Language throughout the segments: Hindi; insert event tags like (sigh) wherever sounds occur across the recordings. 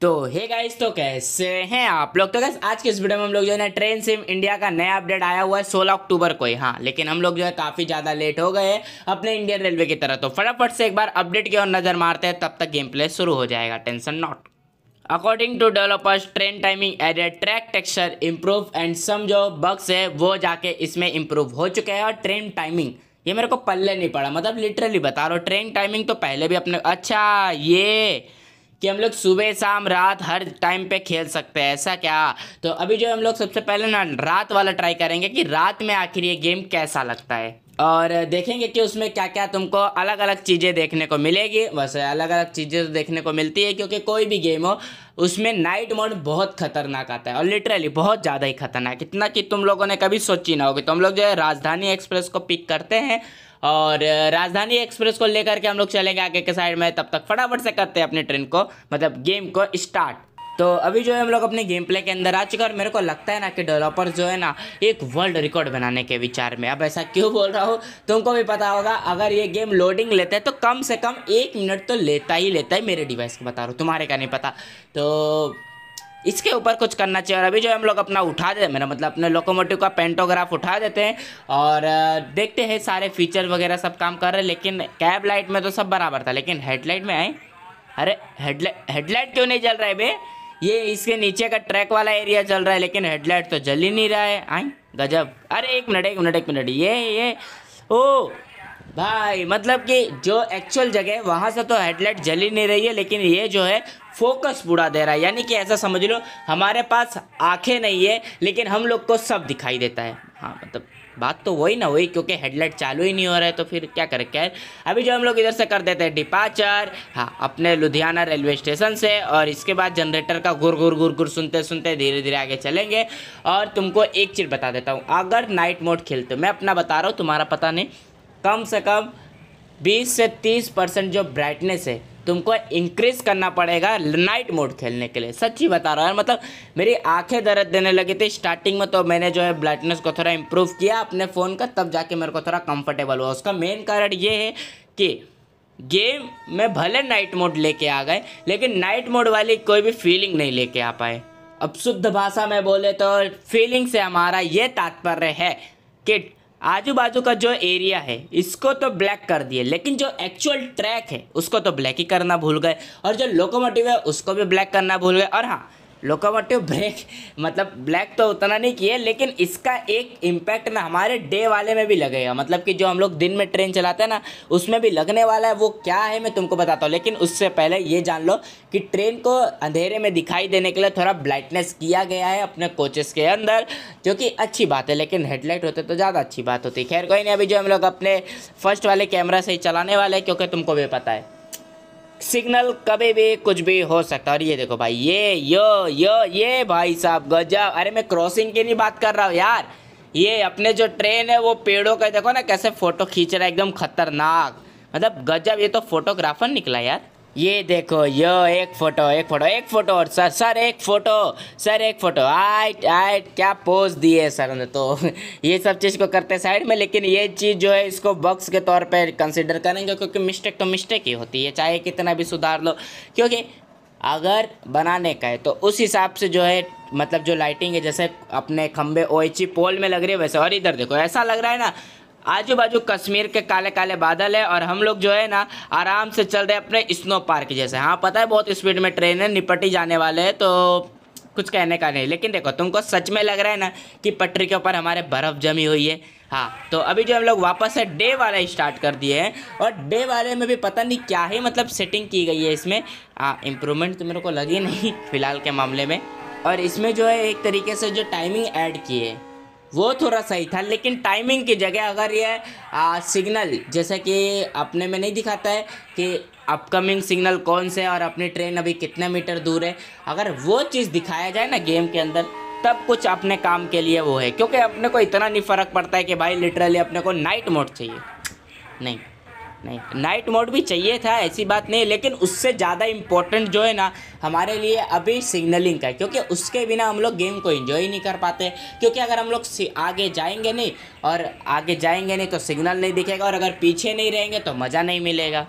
तो हे गाइस तो कैसे हैं आप लोग तो गैस आज के इस वीडियो में हम लोग जो है ना ट्रेन सिम इंडिया का नया अपडेट आया हुआ है 16 अक्टूबर को ही हाँ लेकिन हम लोग जो है काफ़ी ज़्यादा लेट हो गए अपने इंडियन रेलवे की तरह तो फटाफट से एक बार अपडेट की ओर नज़र मारते हैं तब तक गेम प्ले शुरू हो जाएगा tension not according to developers train timing a track texture improve and some जो बग्स है वो जाके इसमें इम्प्रूव हो चुके हैं और ट्रेन टाइमिंग ये मेरे को पल्ले नहीं पड़ा मतलब लिटरली बता रहा हूँ ट्रेन टाइमिंग तो पहले भी अपने अच्छा ये कि हम लोग सुबह शाम रात हर टाइम पे खेल सकते हैं ऐसा क्या तो अभी जो हम लोग सबसे पहले ना रात वाला ट्राई करेंगे कि रात में आखिर ये गेम कैसा लगता है और देखेंगे कि उसमें क्या क्या तुमको अलग अलग चीज़ें देखने को मिलेगी वैसे अलग अलग चीज़ें तो देखने को मिलती है क्योंकि कोई भी गेम हो उसमें नाइट मोड बहुत खतरनाक आता है और लिटरली बहुत ज़्यादा ही खतरनाक इतना कि तुम लोगों ने कभी सोची ना होगी तो हम लोग जो है राजधानी एक्सप्रेस को पिक करते हैं और राजधानी एक्सप्रेस को लेकर के हम लोग चलेंगे आगे के साइड में तब तक फटाफट से करते हैं अपने ट्रेन को मतलब गेम को स्टार्ट तो अभी जो है हम लोग अपने गेम प्ले के अंदर आ चुके हैं और मेरे को लगता है ना कि डेवलपर जो है ना एक वर्ल्ड रिकॉर्ड बनाने के विचार में अब ऐसा क्यों बोल रहा हूँ तुमको भी पता होगा अगर ये गेम लोडिंग लेता है तो कम से कम एक मिनट तो लेता ही लेता है मेरे डिवाइस को बता रहा हूँ तुम्हारे का नहीं पता तो इसके ऊपर कुछ करना चाहिए और अभी जो हम लोग अपना उठा देते हैं मेरा मतलब अपने लोकोमोटिव का पेंटोग्राफ उठा देते हैं और देखते हैं सारे फीचर वगैरह सब काम कर रहे हैं लेकिन कैब लाइट में तो सब बराबर था लेकिन हेडलाइट में आए अरे हेडलाइट हेडलाइट क्यों नहीं जल रहा है भाई ये इसके नीचे का ट्रैक वाला एरिया चल रहा है लेकिन हेडलाइट तो जल ही नहीं रहा है आई गजब अरे एक मिनट एक मिनट एक मिनट ये ये ओ भाई मतलब कि जो एक्चुअल जगह है वहाँ से तो हेडलाइट जल ही नहीं रही है लेकिन ये जो है फोकस पूरा दे रहा है यानी कि ऐसा समझ लो हमारे पास आंखें नहीं है लेकिन हम लोग को सब दिखाई देता है हाँ मतलब बात तो वही ना हुई क्योंकि हेडलाइट चालू ही नहीं हो रहा है तो फिर क्या करें क्या अभी जो हम लोग इधर से कर देते हैं डिपाचर हाँ अपने लुधियाना रेलवे स्टेशन से और इसके बाद जनरेटर का घुर घुर घुर घुर सुनते सुनते धीरे धीरे आगे चलेंगे और तुमको एक चीज़ बता देता हूँ अगर नाइट मोड खेलते मैं अपना बता रहा हूँ तुम्हारा पता नहीं कम से कम 20 से 30 परसेंट जो ब्राइटनेस है तुमको इंक्रीज करना पड़ेगा नाइट मोड खेलने के लिए सच्ची बता रहा हूँ मतलब मेरी आंखें दर्द देने लगी थी स्टार्टिंग में तो मैंने जो है ब्राइटनेस को थोड़ा इम्प्रूव किया अपने फ़ोन का तब जाके मेरे को थोड़ा कंफर्टेबल हुआ उसका मेन कारण ये है कि गेम में भले नाइट मोड लेके आ गए लेकिन नाइट मोड वाली कोई भी फीलिंग नहीं लेके आ पाए अब शुद्ध भाषा में बोले तो फीलिंग से हमारा ये तात्पर्य है कि आजू बाजू का जो एरिया है इसको तो ब्लैक कर दिए लेकिन जो एक्चुअल ट्रैक है उसको तो ब्लैक ही करना भूल गए और जो लोकोमोटिव है उसको भी ब्लैक करना भूल गए और हाँ लोकावट्यो ब्रेक मतलब ब्लैक तो उतना नहीं किए लेकिन इसका एक इम्पैक्ट ना हमारे डे वाले में भी लगेगा मतलब कि जो हम लोग दिन में ट्रेन चलाते हैं ना उसमें भी लगने वाला है वो क्या है मैं तुमको बताता हूँ लेकिन उससे पहले ये जान लो कि ट्रेन को अंधेरे में दिखाई देने के लिए थोड़ा ब्लाइटनेस किया गया है अपने कोचेस के अंदर जो कि अच्छी बात है लेकिन हेडलाइट होते तो ज़्यादा अच्छी बात होती खैर कोई नहीं अभी जो हम लोग अपने फर्स्ट वाले कैमरा से ही चलाने वाले क्योंकि तुमको भी पता है सिग्नल कभी भी कुछ भी हो सकता है और ये देखो भाई ये यो यो ये भाई साहब गजब अरे मैं क्रॉसिंग की नहीं बात कर रहा हूँ यार ये अपने जो ट्रेन है वो पेड़ों का देखो ना कैसे फ़ोटो खींच रहा है एकदम खतरनाक मतलब गजब ये तो फोटोग्राफर निकला यार ये देखो यो एक फोटो एक फोटो एक फोटो और सर सर एक फोटो सर एक फोटो आइट आइट क्या पोज दिए सर ने तो (laughs) ये सब चीज़ को करते साइड में लेकिन ये चीज़ जो है इसको बक्स के तौर पे कंसिडर करेंगे क्योंकि मिस्टेक तो मिस्टेक ही होती है चाहे कितना भी सुधार लो क्योंकि अगर बनाने का है तो उस हिसाब से जो है मतलब जो लाइटिंग है जैसे अपने खम्भे ओ पोल में लग रही है वैसे और इधर देखो ऐसा लग रहा है ना आजू बाजू कश्मीर के काले काले बादल है और हम लोग जो है ना आराम से चल रहे अपने स्नो पार्क जैसे हाँ पता है बहुत स्पीड में ट्रेन है निपटी जाने वाले हैं तो कुछ कहने का नहीं लेकिन देखो तुमको सच में लग रहा है ना कि पटरी के ऊपर हमारे बर्फ़ जमी हुई है हाँ तो अभी जो हम लोग वापस है डे वाला स्टार्ट कर दिए हैं और डे वाले में भी पता नहीं क्या ही मतलब सेटिंग की गई है इसमें हाँ इम्प्रूवमेंट तो मेरे को लगी नहीं (laughs) फ़िलहाल के मामले में और इसमें जो है एक तरीके से जो टाइमिंग ऐड की है वो थोड़ा सही था लेकिन टाइमिंग की जगह अगर ये आ, सिग्नल जैसा कि अपने में नहीं दिखाता है कि अपकमिंग सिग्नल कौन से है और अपनी ट्रेन अभी कितने मीटर दूर है अगर वो चीज़ दिखाया जाए ना गेम के अंदर तब कुछ अपने काम के लिए वो है क्योंकि अपने को इतना नहीं फ़र्क पड़ता है कि भाई लिटरली अपने को नाइट मोड चाहिए नहीं नहीं नाइट मोड भी चाहिए था ऐसी बात नहीं लेकिन उससे ज़्यादा इम्पोर्टेंट जो है ना हमारे लिए अभी सिग्नलिंग का है क्योंकि उसके बिना हम लोग गेम को इन्जॉय ही नहीं कर पाते क्योंकि अगर हम लोग आगे जाएंगे नहीं और आगे जाएंगे नहीं तो सिग्नल नहीं दिखेगा और अगर पीछे नहीं रहेंगे तो मज़ा नहीं मिलेगा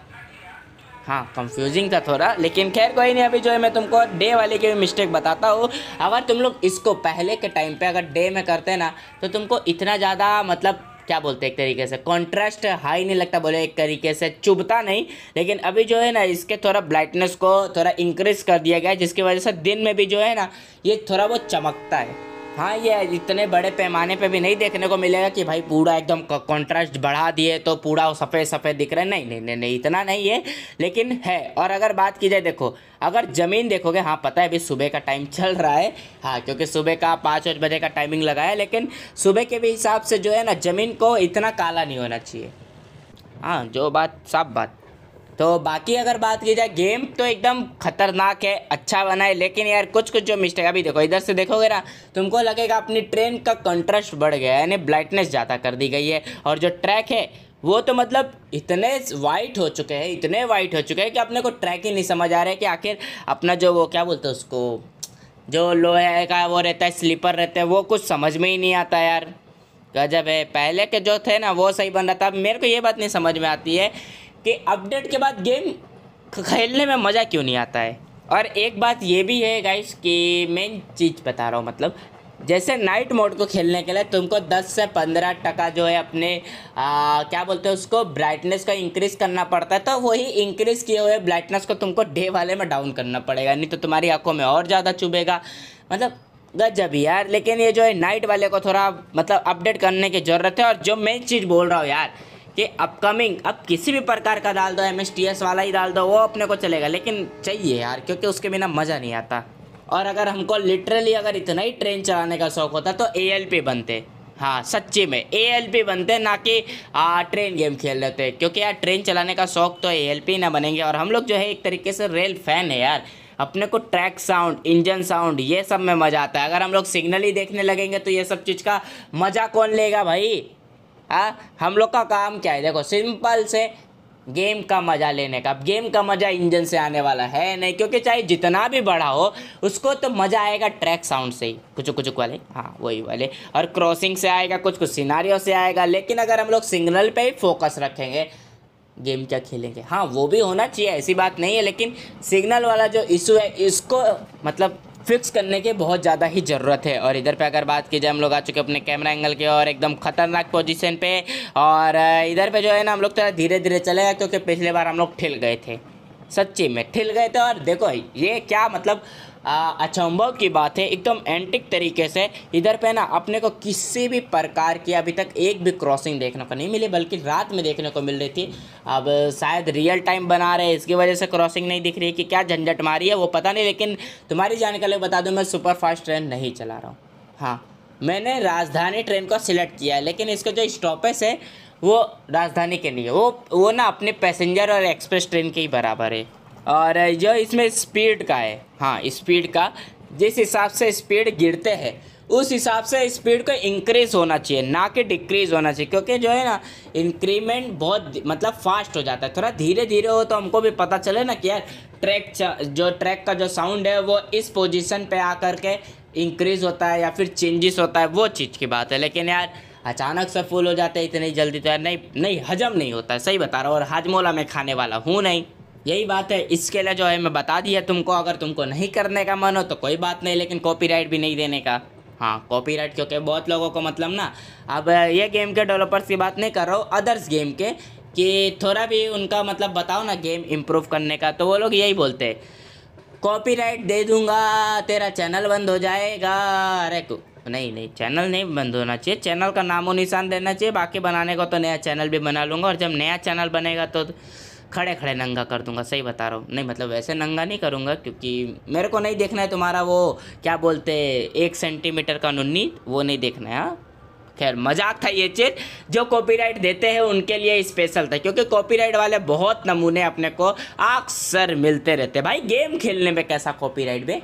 हाँ कंफ्यूजिंग था थोड़ा लेकिन खैर कोई नहीं अभी जो है मैं तुमको डे वाले की भी मिस्टेक बताता हूँ अगर तुम लोग इसको पहले के टाइम पे अगर डे में करते ना तो तुमको इतना ज़्यादा मतलब क्या बोलते हैं एक तरीके से कॉन्ट्रास्ट हाई नहीं लगता बोले एक तरीके से चुभता नहीं लेकिन अभी जो है ना इसके थोड़ा ब्राइटनेस को थोड़ा इंक्रीज कर दिया गया है जिसकी वजह से दिन में भी जो है ना ये थोड़ा बहुत चमकता है हाँ ये इतने बड़े पैमाने पे भी नहीं देखने को मिलेगा कि भाई पूरा एकदम कंट्रास्ट बढ़ा दिए तो पूरा सफ़ेद सफ़ेद दिख रहा है नहीं नहीं नहीं नहीं इतना नहीं है लेकिन है और अगर बात की जाए देखो अगर ज़मीन देखोगे हाँ पता है अभी सुबह का टाइम चल रहा है हाँ क्योंकि सुबह का पाँच आठ बजे का टाइमिंग लगा है लेकिन सुबह के भी हिसाब से जो है ना ज़मीन को इतना काला नहीं होना चाहिए हाँ जो बात साफ बात तो बाकी अगर बात की जाए गेम तो एकदम खतरनाक है अच्छा बना है लेकिन यार कुछ कुछ जो मिस्टेक अभी देखो इधर से देखोगे ना तुमको लगेगा अपनी ट्रेन का कंट्रास्ट बढ़ गया यानी ब्राइटनेस ज़्यादा कर दी गई है और जो ट्रैक है वो तो मतलब इतने वाइट हो चुके हैं इतने वाइट हो चुके हैं कि अपने को ट्रैक ही नहीं समझ आ रहा है कि आखिर अपना जो वो क्या बोलते हैं उसको जो लोहे का वो रहता है स्लीपर रहते हैं वो कुछ समझ में ही नहीं आता यार गजब है पहले के जो थे ना वो सही बन रहा था मेरे को ये बात नहीं समझ में आती है कि अपडेट के बाद गेम खेलने में मज़ा क्यों नहीं आता है और एक बात ये भी है गाइस कि मेन चीज़ बता रहा हूँ मतलब जैसे नाइट मोड को खेलने के लिए तुमको 10 से 15 टका जो है अपने आ, क्या बोलते हैं उसको ब्राइटनेस का इंक्रीज करना पड़ता है तो वही इंक्रीज किए हुए ब्राइटनेस को तुमको डे वाले में डाउन करना पड़ेगा नहीं तो तुम्हारी आंखों में और ज़्यादा चुभेगा मतलब गजब यार लेकिन ये जो है नाइट वाले को थोड़ा मतलब अपडेट करने की ज़रूरत है और जो मेन चीज़ बोल रहा हूँ यार कि अपकमिंग अब किसी भी प्रकार का डाल दो एम वाला ही डाल दो वो अपने को चलेगा लेकिन चाहिए यार क्योंकि उसके बिना मज़ा नहीं आता और अगर हमको लिटरली अगर इतना ही ट्रेन चलाने का शौक होता तो ए बनते हाँ सच्ची में ए बनते ना कि आ, ट्रेन गेम खेल रहे क्योंकि यार ट्रेन चलाने का शौक तो ए ना बनेंगे और हम लोग जो है एक तरीके से रेल फैन है यार अपने को ट्रैक साउंड इंजन साउंड ये सब में मज़ा आता है अगर हम लोग सिग्नल ही देखने लगेंगे तो ये सब चीज़ का मज़ा कौन लेगा भाई हाँ हम लोग का काम क्या है देखो सिंपल से गेम का मज़ा लेने का अब गेम का मज़ा इंजन से आने वाला है नहीं क्योंकि चाहे जितना भी बड़ा हो उसको तो मज़ा आएगा ट्रैक साउंड से ही कुछ कुछ वाले हाँ वही वाले और क्रॉसिंग से आएगा कुछ कुछ सिनारियों से आएगा लेकिन अगर हम लोग सिग्नल पे ही फोकस रखेंगे गेम क्या खेलेंगे हाँ वो भी होना चाहिए ऐसी बात नहीं है लेकिन सिग्नल वाला जो इशू है इसको मतलब फिक्स करने के बहुत ज़्यादा ही ज़रूरत है और इधर पे अगर बात की जाए हम लोग आ चुके अपने कैमरा एंगल के और एकदम खतरनाक पोजीशन पे और इधर पे जो है ना हम लोग थोड़ा धीरे धीरे चले क्योंकि पिछले बार हम लोग ठिल गए थे सच्ची में ठिल गए थे और देखो ये क्या मतलब अचंभव अच्छा, की बात है एकदम एंटिक तरीके से इधर पे ना अपने को किसी भी प्रकार की अभी तक एक भी क्रॉसिंग देखने को नहीं मिली बल्कि रात में देखने को मिल रही थी अब शायद रियल टाइम बना रहे इसकी वजह से क्रॉसिंग नहीं दिख रही कि क्या झंझट मारी है वो पता नहीं लेकिन तुम्हारी जानकारी बता दूँ मैं सुपरफास्ट ट्रेन नहीं चला रहा हूँ हाँ मैंने राजधानी ट्रेन को सिलेक्ट किया है लेकिन इसका जो स्टॉपेज है वो राजधानी के लिए वो वो ना अपने पैसेंजर और एक्सप्रेस ट्रेन के ही बराबर है और जो इसमें स्पीड का है हाँ स्पीड का जिस हिसाब से स्पीड गिरते हैं उस हिसाब से स्पीड को इंक्रीज होना चाहिए ना कि डिक्रीज होना चाहिए क्योंकि जो है ना इंक्रीमेंट बहुत मतलब फास्ट हो जाता है थोड़ा धीरे धीरे हो तो हमको भी पता चले ना कि यार ट्रैक जो ट्रैक का जो साउंड है वो इस पोजीशन पे आकर के इंक्रीज होता है या फिर चेंजेस होता है वो चीज़ की बात है लेकिन यार अचानक से फुल हो जाते हैं इतनी जल्दी तो यार नहीं नहीं हजम नहीं होता है सही बता रहा हूँ और हजमोला मैं खाने वाला हूँ नहीं यही बात है इसके लिए जो है मैं बता दिया तुमको अगर तुमको नहीं करने का मन हो तो कोई बात नहीं लेकिन कॉपीराइट भी नहीं देने का हाँ कॉपीराइट क्योंकि बहुत लोगों को मतलब ना अब ये गेम के डेवलपर्स की बात नहीं कर रहा हूँ अदर्स गेम के कि थोड़ा भी उनका मतलब बताओ ना गेम इम्प्रूव करने का तो वो लोग यही बोलते कॉपीराइट दे दूंगा तेरा चैनल बंद हो जाएगा अरे नहीं नहीं चैनल नहीं बंद होना चाहिए चैनल का नामो निशान देना चाहिए बाकी बनाने को तो नया चैनल भी बना लूँगा और जब नया चैनल बनेगा तो खड़े खड़े नंगा कर दूंगा सही बता रहा हूँ नहीं मतलब वैसे नंगा नहीं करूँगा क्योंकि मेरे को नहीं देखना है तुम्हारा वो क्या बोलते एक सेंटीमीटर का नुन्नी वो नहीं देखना है हाँ खैर मजाक था ये चीज़ जो कॉपीराइट देते हैं उनके लिए स्पेशल था क्योंकि कॉपीराइट वाले बहुत नमूने अपने को अक्सर मिलते रहते भाई गेम खेलने में कैसा कॉपीराइट में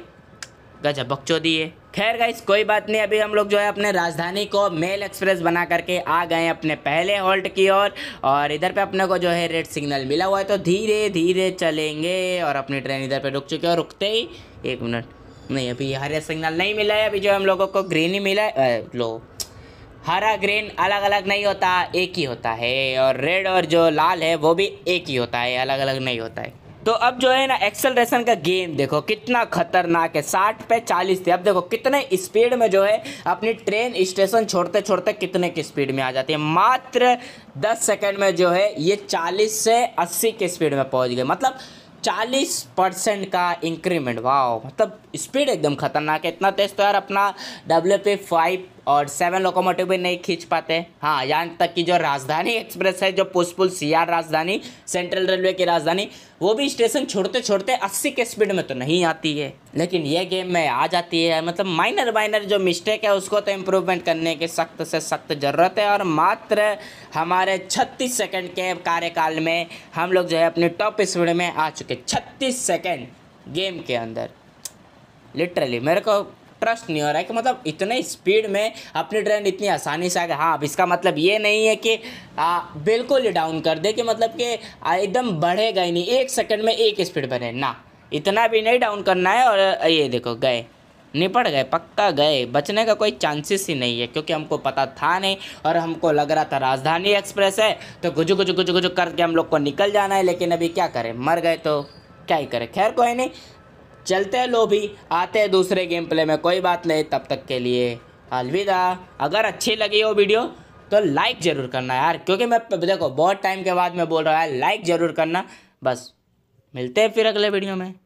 गजा बक्चो दिए खैर गाइस कोई बात नहीं अभी हम लोग जो है अपने राजधानी को मेल एक्सप्रेस बना करके आ गए अपने पहले हॉल्ट की ओर और, और इधर पे अपने को जो है रेड सिग्नल मिला हुआ है तो धीरे धीरे चलेंगे और अपनी ट्रेन इधर पे रुक चुकी है और रुकते ही एक मिनट नहीं अभी हरे सिग्नल नहीं मिला है अभी जो हम लोगों को ग्रीन ही मिला है लो हरा ग्रीन अलग अलग नहीं होता एक ही होता है और रेड और जो लाल है वो भी एक ही होता है अलग अलग नहीं होता है तो अब जो है ना एक्सेलरेशन का गेम देखो कितना खतरनाक है साठ पे चालीस थे अब देखो कितने स्पीड में जो है अपनी ट्रेन स्टेशन छोड़ते छोड़ते कितने की स्पीड में आ जाती है मात्र दस सेकेंड में जो है ये चालीस से अस्सी की स्पीड में पहुँच गए मतलब चालीस परसेंट का इंक्रीमेंट वाह मतलब स्पीड एकदम खतरनाक है इतना तेज़ तो यार अपना डब्ल्यू पी फाइव और सेवन लोकोमोटिव भी नहीं खींच पाते हाँ यहाँ तक कि जो राजधानी एक्सप्रेस है जो पुष्पुल सियार राजधानी सेंट्रल रेलवे की राजधानी वो भी स्टेशन छोड़ते छोड़ते अस्सी के स्पीड में तो नहीं आती है लेकिन ये गेम में आ जाती है मतलब माइनर माइनर जो मिस्टेक है उसको तो इम्प्रूवमेंट करने की सख्त से सख्त ज़रूरत है और मात्र हमारे छत्तीस सेकेंड के कार्यकाल में हम लोग जो है अपने टॉप स्पीड में आ चुके छत्तीस सेकेंड गेम के अंदर लिटरली मेरे को ट्रस्ट नहीं हो रहा है कि मतलब इतने स्पीड में अपनी ट्रेन इतनी आसानी से आगे हाँ अब इसका मतलब ये नहीं है कि आ, बिल्कुल ही डाउन कर दे कि मतलब कि एकदम बढ़ेगा ही नहीं एक सेकंड में एक स्पीड बने ना इतना भी नहीं डाउन करना है और ये देखो गए निपट गए पक्का गए बचने का कोई चांसेस ही नहीं है क्योंकि हमको पता था नहीं और हमको लग रहा था राजधानी एक्सप्रेस है तो गुजू गुजू गुजू गुजू करके हम लोग को निकल जाना है लेकिन अभी क्या करें मर गए तो क्या ही करें खैर कोई नहीं चलते हैं लो भी आते हैं दूसरे गेम प्ले में कोई बात नहीं तब तक के लिए अलविदा अगर अच्छी लगी हो वीडियो तो लाइक ज़रूर करना यार क्योंकि मैं देखो बहुत टाइम के बाद मैं बोल रहा है लाइक ज़रूर करना बस मिलते हैं फिर अगले वीडियो में